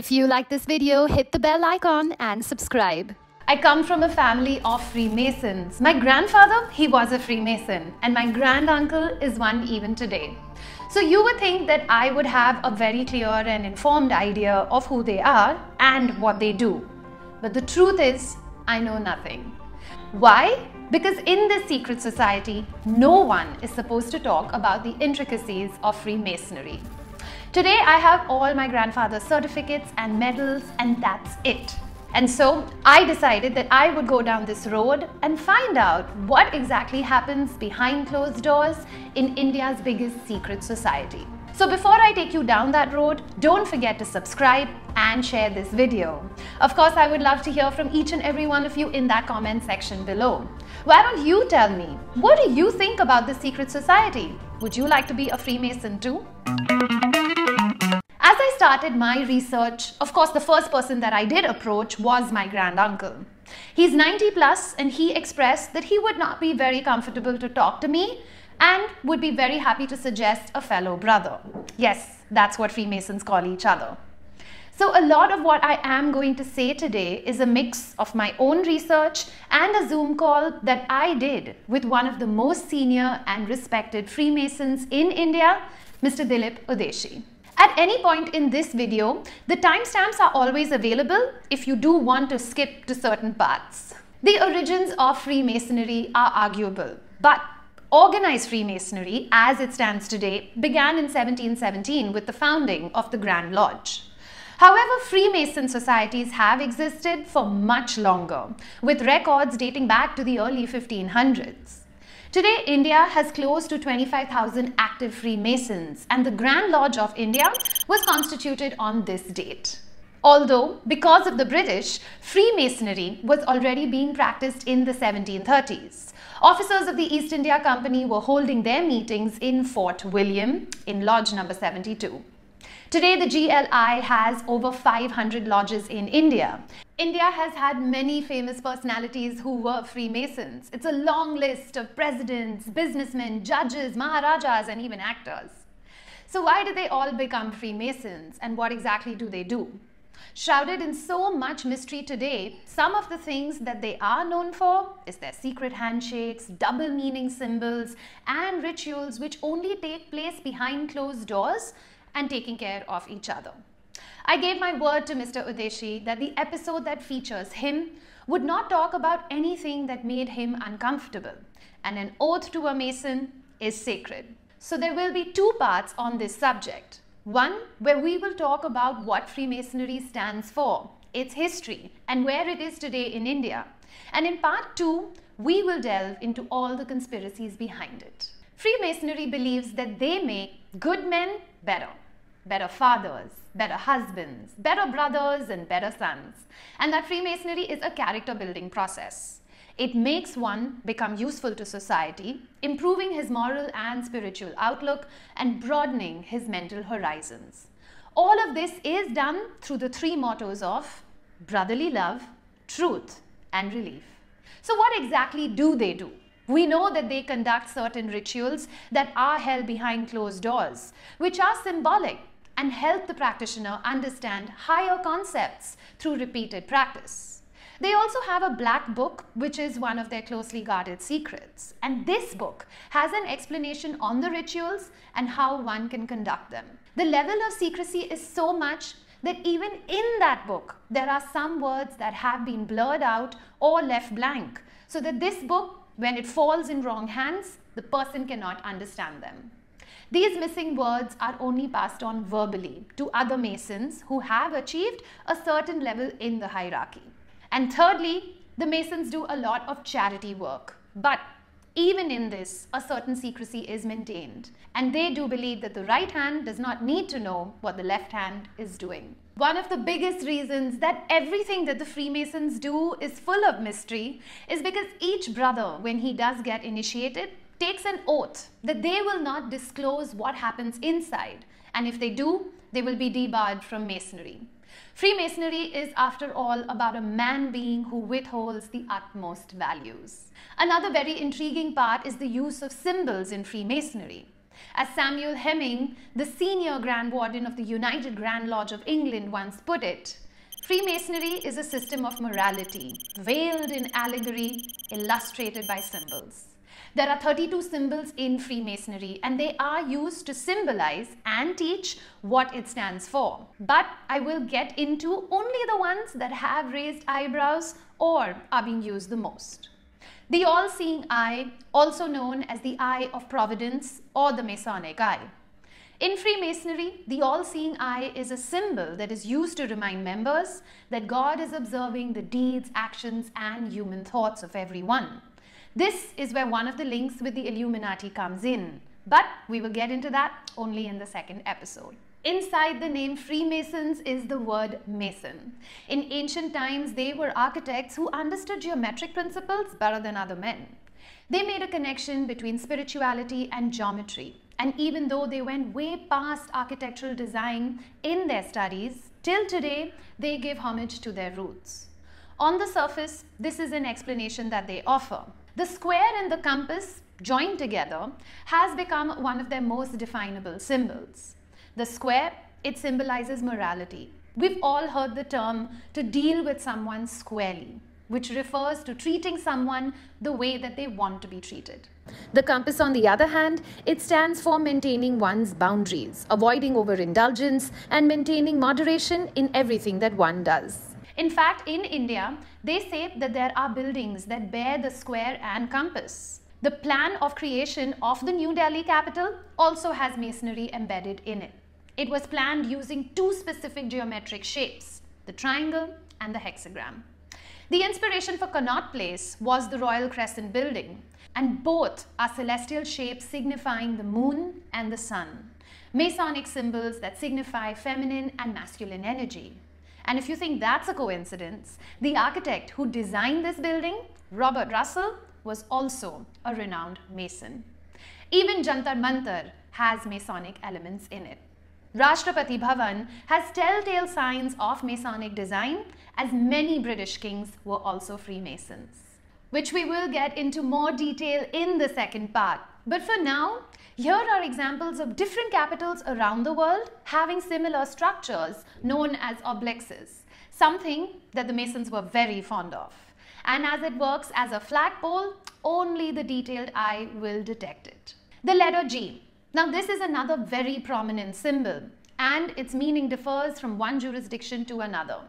If you like this video, hit the bell icon and subscribe. I come from a family of Freemasons. My grandfather, he was a Freemason and my granduncle is one even today. So you would think that I would have a very clear and informed idea of who they are and what they do. But the truth is, I know nothing. Why? Because in this secret society, no one is supposed to talk about the intricacies of Freemasonry. Today I have all my grandfather's certificates and medals and that's it. And so I decided that I would go down this road and find out what exactly happens behind closed doors in India's biggest secret society. So before I take you down that road, don't forget to subscribe and share this video. Of course, I would love to hear from each and every one of you in that comment section below. Why don't you tell me, what do you think about the secret society? Would you like to be a Freemason too? As I started my research, of course, the first person that I did approach was my grand uncle. He's 90 plus and he expressed that he would not be very comfortable to talk to me and would be very happy to suggest a fellow brother. Yes, that's what Freemasons call each other. So a lot of what I am going to say today is a mix of my own research and a Zoom call that I did with one of the most senior and respected Freemasons in India, Mr. Dilip Udeshi. At any point in this video, the timestamps are always available if you do want to skip to certain parts. The origins of Freemasonry are arguable, but organized Freemasonry, as it stands today, began in 1717 with the founding of the Grand Lodge. However, Freemason societies have existed for much longer, with records dating back to the early 1500s. Today, India has close to 25,000 active Freemasons, and the Grand Lodge of India was constituted on this date. Although, because of the British, Freemasonry was already being practiced in the 1730s. Officers of the East India Company were holding their meetings in Fort William in Lodge number 72. Today, the GLI has over 500 lodges in India. India has had many famous personalities who were Freemasons. It's a long list of presidents, businessmen, judges, Maharajas, and even actors. So why did they all become Freemasons and what exactly do they do? Shrouded in so much mystery today, some of the things that they are known for is their secret handshakes, double meaning symbols, and rituals which only take place behind closed doors and taking care of each other. I gave my word to Mr. Udeshi that the episode that features him would not talk about anything that made him uncomfortable, and an oath to a Mason is sacred. So there will be two parts on this subject. One where we will talk about what Freemasonry stands for, its history, and where it is today in India. And in part two, we will delve into all the conspiracies behind it. Freemasonry believes that they make good men better, better fathers, better husbands, better brothers, and better sons, and that Freemasonry is a character building process. It makes one become useful to society, improving his moral and spiritual outlook and broadening his mental horizons. All of this is done through the three mottos of brotherly love, truth, and relief. So what exactly do they do? We know that they conduct certain rituals that are held behind closed doors, which are symbolic and help the practitioner understand higher concepts through repeated practice. They also have a black book, which is one of their closely guarded secrets. And this book has an explanation on the rituals and how one can conduct them. The level of secrecy is so much that even in that book, there are some words that have been blurred out or left blank, so that this book when it falls in wrong hands, the person cannot understand them. These missing words are only passed on verbally to other Masons who have achieved a certain level in the hierarchy. And thirdly, the Masons do a lot of charity work. But even in this, a certain secrecy is maintained. And they do believe that the right hand does not need to know what the left hand is doing. One of the biggest reasons that everything that the Freemasons do is full of mystery is because each brother, when he does get initiated, takes an oath that they will not disclose what happens inside. And if they do, they will be debarred from Masonry. Freemasonry is, after all, about a man being who withholds the utmost values. Another very intriguing part is the use of symbols in Freemasonry. As Samuel Hemming, the senior Grand Warden of the United Grand Lodge of England, once put it, Freemasonry is a system of morality, veiled in allegory, illustrated by symbols. There are 32 symbols in Freemasonry and they are used to symbolize and teach what it stands for. But I will get into only the ones that have raised eyebrows or are being used the most the all-seeing eye, also known as the eye of providence or the Masonic eye. In Freemasonry, the all-seeing eye is a symbol that is used to remind members that God is observing the deeds, actions and human thoughts of everyone. This is where one of the links with the Illuminati comes in, but we will get into that only in the second episode. Inside the name Freemasons is the word mason. In ancient times, they were architects who understood geometric principles better than other men. They made a connection between spirituality and geometry. And even though they went way past architectural design in their studies, till today, they give homage to their roots. On the surface, this is an explanation that they offer. The square and the compass, joined together, has become one of their most definable symbols. The square, it symbolizes morality. We've all heard the term to deal with someone squarely, which refers to treating someone the way that they want to be treated. The compass, on the other hand, it stands for maintaining one's boundaries, avoiding overindulgence, and maintaining moderation in everything that one does. In fact, in India, they say that there are buildings that bear the square and compass. The plan of creation of the New Delhi capital also has masonry embedded in it. It was planned using two specific geometric shapes, the triangle and the hexagram. The inspiration for Connaught Place was the Royal Crescent building, and both are celestial shapes signifying the moon and the sun, Masonic symbols that signify feminine and masculine energy. And if you think that's a coincidence, the architect who designed this building, Robert Russell, was also a renowned Mason. Even Jantar Mantar has Masonic elements in it. Rashtrapati Bhavan has telltale signs of Masonic design as many British kings were also Freemasons, which we will get into more detail in the second part. But for now, here are examples of different capitals around the world having similar structures known as oblixes, something that the Masons were very fond of. And as it works as a flagpole, only the detailed eye will detect it. The letter G now this is another very prominent symbol and its meaning differs from one jurisdiction to another.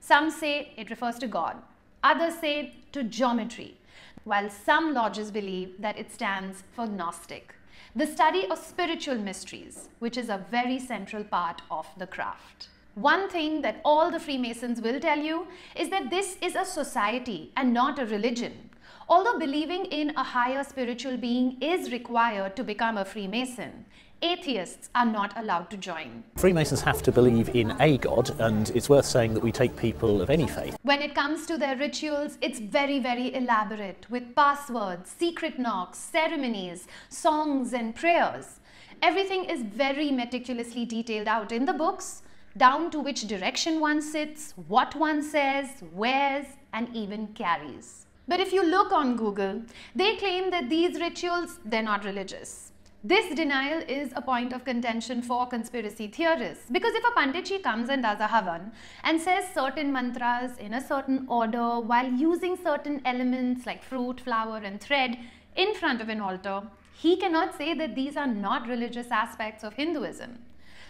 Some say it refers to God, others say to geometry, while some lodges believe that it stands for Gnostic, the study of spiritual mysteries, which is a very central part of the craft. One thing that all the Freemasons will tell you is that this is a society and not a religion. Although believing in a higher spiritual being is required to become a Freemason, atheists are not allowed to join. Freemasons have to believe in a god and it's worth saying that we take people of any faith. When it comes to their rituals, it's very very elaborate with passwords, secret knocks, ceremonies, songs and prayers. Everything is very meticulously detailed out in the books down to which direction one sits, what one says, wears and even carries. But if you look on Google, they claim that these rituals, they're not religious. This denial is a point of contention for conspiracy theorists because if a Panditji comes and does a Havan and says certain mantras in a certain order while using certain elements like fruit, flower and thread in front of an altar, he cannot say that these are not religious aspects of Hinduism.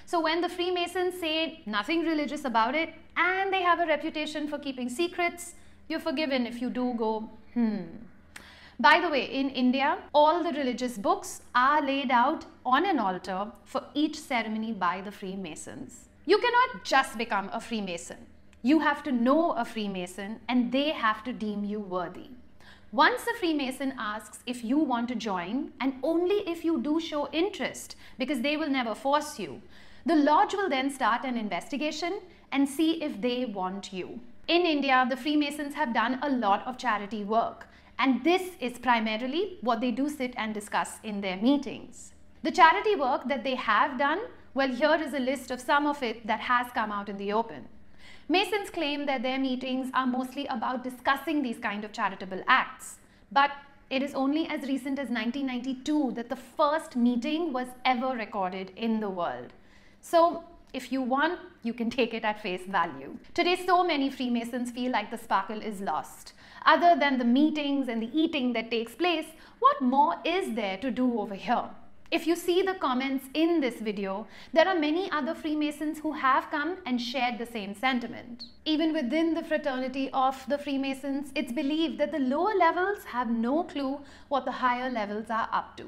So when the Freemasons say nothing religious about it and they have a reputation for keeping secrets, you're forgiven if you do go, hmm. By the way, in India, all the religious books are laid out on an altar for each ceremony by the Freemasons. You cannot just become a Freemason. You have to know a Freemason and they have to deem you worthy. Once a Freemason asks if you want to join, and only if you do show interest, because they will never force you, the lodge will then start an investigation and see if they want you in India, the Freemasons have done a lot of charity work. And this is primarily what they do sit and discuss in their meetings. The charity work that they have done, well, here is a list of some of it that has come out in the open. Masons claim that their meetings are mostly about discussing these kind of charitable acts. But it is only as recent as 1992 that the first meeting was ever recorded in the world. So if you want, you can take it at face value. Today, so many Freemasons feel like the sparkle is lost. Other than the meetings and the eating that takes place, what more is there to do over here? If you see the comments in this video, there are many other Freemasons who have come and shared the same sentiment. Even within the fraternity of the Freemasons, it's believed that the lower levels have no clue what the higher levels are up to.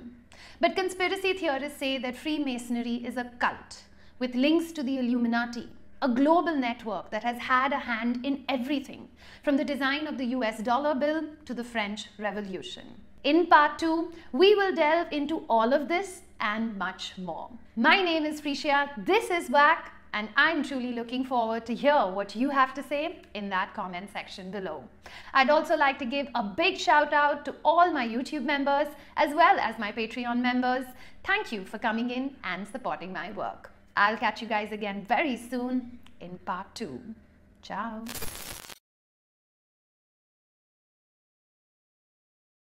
But conspiracy theorists say that Freemasonry is a cult with links to the Illuminati, a global network that has had a hand in everything, from the design of the US dollar bill to the French Revolution. In part 2, we will delve into all of this and much more. My name is Frisia, this is WAC, and I'm truly looking forward to hear what you have to say in that comment section below. I'd also like to give a big shout out to all my YouTube members as well as my Patreon members. Thank you for coming in and supporting my work. I'll catch you guys again very soon in part two. Ciao.